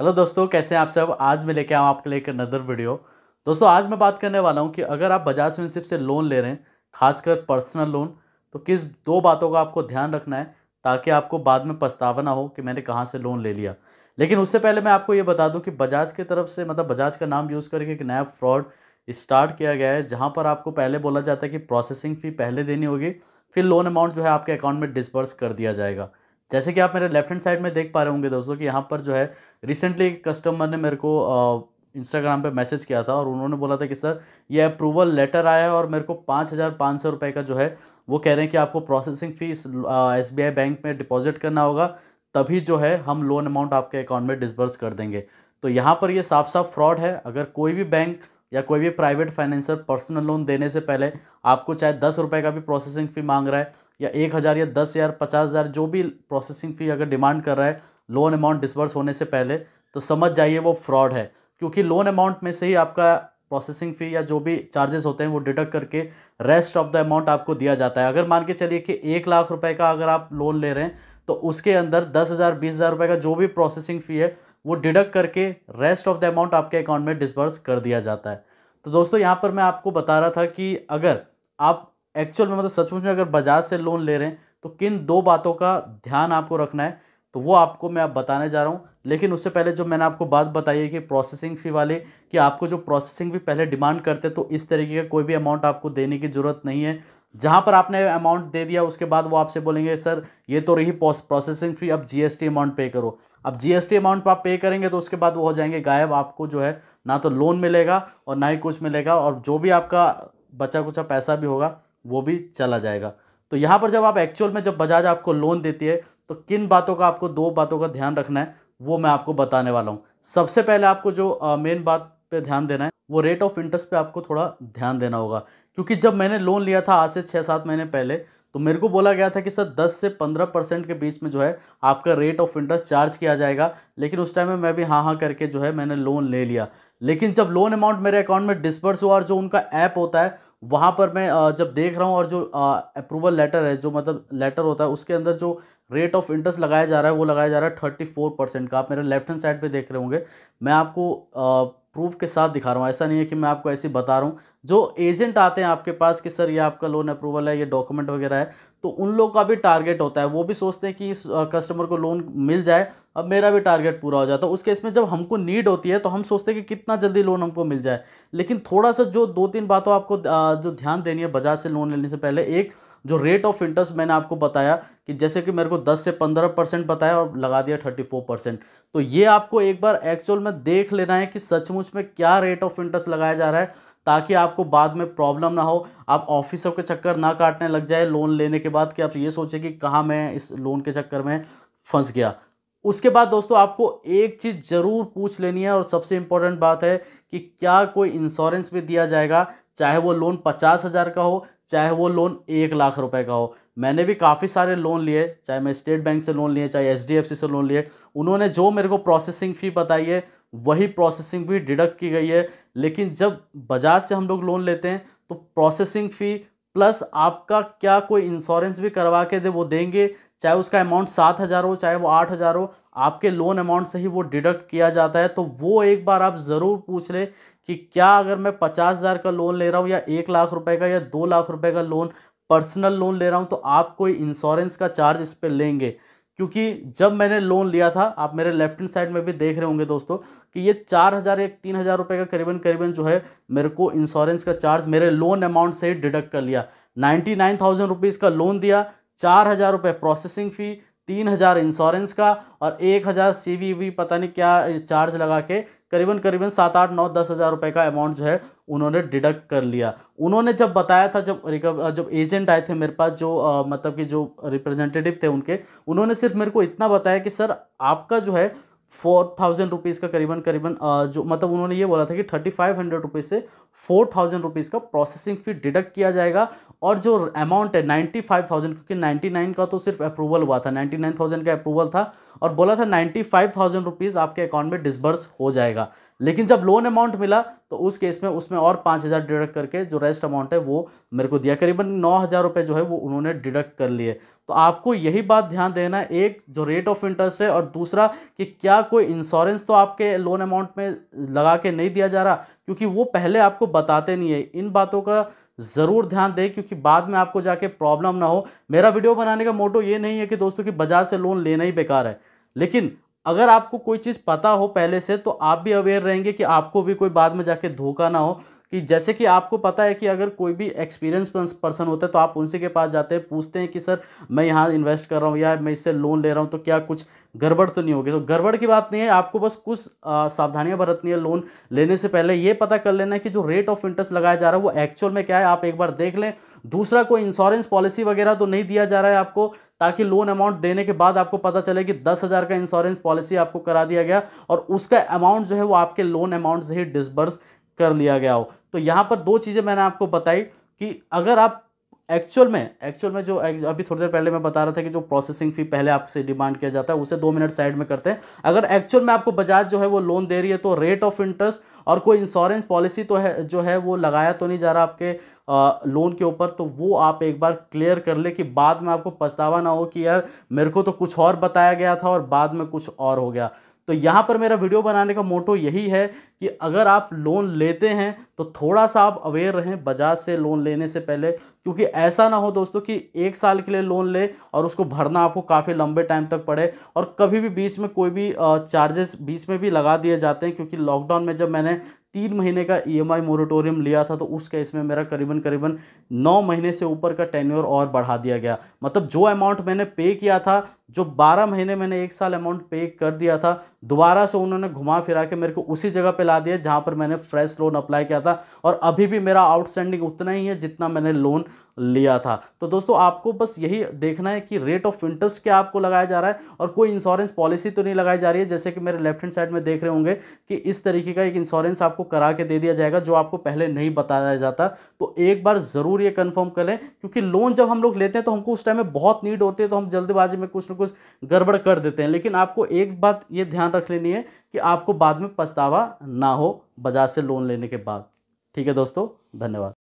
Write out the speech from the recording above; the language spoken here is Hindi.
हेलो दोस्तों कैसे हैं आप सब आज मैं लेके आऊँ आपके लिए एक नदर वीडियो दोस्तों आज मैं बात करने वाला हूँ कि अगर आप बजाज फिनसिप से लोन ले रहे हैं खासकर पर्सनल लोन तो किस दो बातों का आपको ध्यान रखना है ताकि आपको बाद में पछतावा ना हो कि मैंने कहाँ से लोन ले लिया लेकिन उससे पहले मैं आपको ये बता दूँ कि बजाज की तरफ से मतलब बजाज का नाम यूज़ करके एक नया फ्रॉड स्टार्ट किया गया है जहाँ पर आपको पहले बोला जाता है कि प्रोसेसिंग फ़ी पहले देनी होगी फिर लोन अमाउंट जो है आपके अकाउंट में डिसबर्स कर दिया जाएगा जैसे कि आप मेरे लेफ्ट हैंड साइड में देख पा रहे होंगे दोस्तों कि यहाँ पर जो है रिसेंटली एक कस्टमर ने मेरे को इंस्टाग्राम पे मैसेज किया था और उन्होंने बोला था कि सर ये अप्रूवल लेटर आया है और मेरे को पाँच हज़ार पाँच सौ रुपये का जो है वो कह रहे हैं कि आपको processing fees S B I bank में डिपॉजिट करना होगा तभी जो है हम लोन अमाउंट आपके अकाउंट में डिसबर्स कर देंगे तो यहाँ पर ये साफ साफ फ्रॉड है अगर कोई भी बैंक या कोई भी प्राइवेट फाइनेंसर पर्सनल लोन देने से पहले आपको चाहे दस रुपये का भी प्रोसेसिंग फ़ी मांग रहा है या एक हज़ार या दस हज़ार पचास हज़ार जो भी प्रोसेसिंग फ़ी अगर डिमांड कर रहा है लोन अमाउंट डिसबर्स होने से पहले तो समझ जाइए वो फ्रॉड है क्योंकि लोन अमाउंट में से ही आपका प्रोसेसिंग फ़ी या जो भी चार्जेस होते हैं वो डिडक्ट करके रेस्ट ऑफ द अमाउंट आपको दिया जाता है अगर मान के चलिए कि एक लाख रुपये का अगर आप लोन ले रहे हैं तो उसके अंदर दस हज़ार बीस हज़ार रुपये का जो भी प्रोसेसिंग फ़ी है वो डिडक्ट करके रेस्ट ऑफ द अमाउंट आपके अकाउंट में डिसबर्स कर दिया जाता है तो दोस्तों यहाँ पर मैं आपको बता रहा था कि अगर आप एक्चुअल में मतलब सचमुच में अगर बाजार से लोन ले रहे हैं तो किन दो बातों का ध्यान आपको रखना है तो वो आपको मैं आप बताने जा रहा हूँ लेकिन उससे पहले जो मैंने आपको बात बताई है कि प्रोसेसिंग फ़ी वाले कि आपको जो प्रोसेसिंग भी पहले डिमांड करते तो इस तरीके का कोई भी अमाउंट आपको देने की ज़रूरत नहीं है जहाँ पर आपने अमाउंट दे दिया उसके बाद वो आपसे बोलेंगे सर ये तो रही प्रोसेसिंग फ़ी अब जीएसटी अमाउंट पे करो अब जीएसटी अमाउंट आप पे करेंगे तो उसके बाद वो हो जाएंगे गायब आपको जो है ना तो लोन मिलेगा और ना ही कुछ मिलेगा और जो भी आपका बचा कुचा पैसा भी होगा वो भी चला जाएगा तो यहाँ पर जब आप एक्चुअल में जब बजाज आपको लोन देती है तो किन बातों का आपको दो बातों का ध्यान रखना है वो मैं आपको बताने वाला हूँ सबसे पहले आपको जो मेन बात पे ध्यान देना है वो रेट ऑफ इंटरेस्ट पे आपको थोड़ा ध्यान देना होगा क्योंकि जब मैंने लोन लिया था आज से छः सात महीने पहले तो मेरे को बोला गया था कि सर 10 से 15 परसेंट के बीच में जो है आपका रेट ऑफ इंटरेस्ट चार्ज किया जाएगा लेकिन उस टाइम में मैं भी हाँ हाँ करके जो है मैंने लोन ले लिया लेकिन जब लोन अमाउंट मेरे अकाउंट में डिस्पर्स हुआ और जो उनका ऐप होता है वहाँ पर मैं जब देख रहा हूँ और जो अप्रूवल लेटर है जो मतलब लेटर होता है उसके अंदर जो रेट ऑफ इंटरेस्ट लगाया जा रहा है वो लगाया जा रहा है थर्टी फोर परसेंट का आप मेरे लेफ्ट हैंड साइड पे देख रहे होंगे मैं आपको प्रूफ के साथ दिखा रहा हूँ ऐसा नहीं है कि मैं आपको ऐसे बता रहा हूँ जो एजेंट आते हैं आपके पास कि सर ये आपका लोन अप्रूवल है ये डॉक्यूमेंट वगैरह है तो उन लोग का भी टारगेट होता है वो भी सोचते हैं कि इस कस्टमर को लोन मिल जाए अब मेरा भी टारगेट पूरा हो जाता तो है उस केस में जब हमको नीड होती है तो हम सोचते हैं कि कितना जल्दी लोन हमको मिल जाए लेकिन थोड़ा सा जो दो तीन बातों आपको जो ध्यान देनी है बजाज से लोन लेने से पहले एक जो रेट ऑफ इंटरेस्ट मैंने आपको बताया कि जैसे कि मेरे को 10 से 15 परसेंट बताया और लगा दिया 34 परसेंट तो ये आपको एक बार एक्चुअल में देख लेना है कि सचमुच में क्या रेट ऑफ इंटरेस्ट लगाया जा रहा है ताकि आपको बाद में प्रॉब्लम ना हो आप ऑफिसर के चक्कर ना काटने लग जाए लोन लेने के बाद कि आप ये सोचें कि कहाँ मैं इस लोन के चक्कर में फंस गया उसके बाद दोस्तों आपको एक चीज़ ज़रूर पूछ लेनी है और सबसे इम्पोर्टेंट बात है कि क्या कोई इंश्योरेंस भी दिया जाएगा चाहे वो लोन पचास हज़ार का हो चाहे वो लोन एक लाख रुपए का हो मैंने भी काफ़ी सारे लोन लिए चाहे मैं स्टेट बैंक से लोन लिए चाहे एच से लोन लिए उन्होंने जो मेरे को प्रोसेसिंग फ़ी बताई है वही प्रोसेसिंग भी डिडक्ट की गई है लेकिन जब बजाज से हम लोग लोन लेते हैं तो प्रोसेसिंग फ़ी प्लस आपका क्या कोई इंश्योरेंस भी करवा के दे वो देंगे चाहे उसका अमाउंट सात हज़ार हो चाहे वो आठ हज़ार हो आपके लोन अमाउंट से ही वो डिडक्ट किया जाता है तो वो एक बार आप ज़रूर पूछ लें कि क्या अगर मैं पचास हज़ार का लोन ले रहा हूँ या एक लाख रुपए का या दो लाख रुपए का लोन पर्सनल लोन ले रहा हूँ तो आप कोई इंश्योरेंस का चार्ज इस पर लेंगे क्योंकि जब मैंने लोन लिया था आप मेरे लेफ्ट हैंड साइड में भी देख रहे होंगे दोस्तों कि ये चार हज़ार एक तीन हज़ार रुपये का करीबन करीबन जो है मेरे को इंश्योरेंस का चार्ज मेरे लोन अमाउंट से ही डिडक्ट कर लिया नाइन्टी नाइन थाउजेंड रुपीज़ का लोन दिया चार हज़ार रुपये प्रोसेसिंग फ़ी तीन हज़ार इंश्योरेंस का और एक हज़ार सी वी पता नहीं क्या चार्ज लगा के करीबन करीबन सात आठ नौ दस हज़ार रुपये का अमाउंट जो है उन्होंने डिडक्ट कर लिया उन्होंने जब बताया था जब जब एजेंट आए थे मेरे पास जो आ, मतलब कि जो रिप्रेजेंटेटिव थे उनके उन्होंने सिर्फ मेरे को इतना बताया कि सर आपका जो है फोर थाउजेंड रुपीज़ का करीबन करीबन जो मतलब उन्होंने ये बोला था कि थर्टी फाइव हंड्रेड रुपीज़ से फोर थाउजेंड रुपीज़ का प्रोसेसिंग फ़ी डिडक्ट किया जाएगा और जो अमाउंट है नाइन्टी फाइव थाउजेंड क्योंकि नाइन्टी नाइन का तो सिर्फ अप्रूवल हुआ था नाइन्टी नाइन थाउजेंड का अप्रूवल था और बोला था नाइन्टी फाइव थाउजेंड रुपीज़ आपके अकाउंट में डिसबर्स हो जाएगा लेकिन जब लोन अमाउंट मिला तो उस केस में उसमें और पाँच हज़ार डिडक्ट करके जो रेस्ट अमाउंट है वो मेरे को दिया करीबन नौ हज़ार रुपये जो है वो उन्होंने डिडक्ट कर लिए तो आपको यही बात ध्यान देना एक जो रेट ऑफ इंटरेस्ट है और दूसरा कि क्या कोई इंश्योरेंस तो आपके लोन अमाउंट में लगा के नहीं दिया जा रहा क्योंकि वो पहले आपको बताते नहीं है इन बातों का ज़रूर ध्यान दें क्योंकि बाद में आपको जाके प्रॉब्लम ना हो मेरा वीडियो बनाने का मोटो ये नहीं है कि दोस्तों कि बाजार से लोन लेना ही बेकार है लेकिन अगर आपको कोई चीज़ पता हो पहले से तो आप भी अवेयर रहेंगे कि आपको भी कोई बाद में जाके धोखा ना हो कि जैसे कि आपको पता है कि अगर कोई भी एक्सपीरियंस पर्सन होता है तो आप उनसे के पास जाते हैं पूछते हैं कि सर मैं यहाँ इन्वेस्ट कर रहा हूँ या मैं इससे लोन ले रहा हूँ तो क्या कुछ गड़बड़ तो नहीं होगी तो गड़बड़ की बात नहीं है आपको बस कुछ सावधानियाँ बरतनी है लोन लेने से पहले ये पता कर लेना है कि जो रेट ऑफ इंटरेस्ट लगाया जा रहा है वो एक्चुअल में क्या है आप एक बार देख लें दूसरा कोई इंश्योरेंस पॉलिसी वगैरह तो नहीं दिया जा रहा है आपको ताकि लोन अमाउंट देने के बाद आपको पता चले कि दस हज़ार का इंश्योरेंस पॉलिसी आपको करा दिया गया और उसका अमाउंट जो है वो आपके लोन अमाउंट से ही डिसबर्स कर लिया गया हो तो यहाँ पर दो चीज़ें मैंने आपको बताई कि अगर आप एक्चुअल में एक्चुअल में जो अभी थोड़ी देर पहले मैं बता रहा था कि जो प्रोसेसिंग फ़ी पहले आपसे डिमांड किया जाता है उसे दो मिनट साइड में करते हैं अगर एक्चुअल में आपको बजाज जो है वो लोन दे रही है तो रेट ऑफ इंटरेस्ट और कोई इंश्योरेंस पॉलिसी तो है जो है वो लगाया तो नहीं जा रहा आपके आ, लोन के ऊपर तो वो आप एक बार क्लियर कर ले कि बाद में आपको पछतावा ना हो कि यार मेरे को तो कुछ और बताया गया था और बाद में कुछ और हो गया तो यहाँ पर मेरा वीडियो बनाने का मोटो यही है कि अगर आप लोन लेते हैं तो थोड़ा सा आप अवेयर रहें बजाज से लोन लेने से पहले क्योंकि ऐसा ना हो दोस्तों कि एक साल के लिए लोन ले और उसको भरना आपको काफ़ी लंबे टाइम तक पड़े और कभी भी बीच में कोई भी चार्जेस बीच में भी लगा दिए जाते हैं क्योंकि लॉकडाउन में जब मैंने तीन महीने का ई एम मोरिटोरियम लिया था तो उस केस में मेरा करीबन करीबन नौ महीने से ऊपर का टेन्योर और बढ़ा दिया गया मतलब जो अमाउंट मैंने पे किया था जो बारह महीने मैंने एक साल अमाउंट पे कर दिया था दोबारा से उन्होंने घुमा फिरा के मेरे को उसी जगह पे ला दिया जहाँ पर मैंने फ्रेश लोन अप्लाई किया था और अभी भी मेरा आउटस्टैंडिंग उतना ही है जितना मैंने लोन लिया था तो दोस्तों आपको बस यही देखना है कि रेट ऑफ इंटरेस्ट क्या आपको लगाया जा रहा है और कोई इंश्योरेंस पॉलिसी तो नहीं लगाई जा रही है जैसे कि मेरे लेफ्ट हैंड साइड में देख रहे होंगे कि इस तरीके का एक इंश्योरेंस आपको करा के दे दिया जाएगा जो आपको पहले नहीं बताया जाता तो एक बार ज़रूर ये कन्फर्म कर लें क्योंकि लोन जब हम लोग लेते हैं तो हमको उस टाइम में बहुत नीड होती है तो हम जल्दबाजी में कुछ ना कुछ गड़बड़ कर देते हैं लेकिन आपको एक बात ये ध्यान रख लेनी है कि आपको बाद में पछतावा ना हो बाजार से लोन लेने के बाद ठीक है दोस्तों धन्यवाद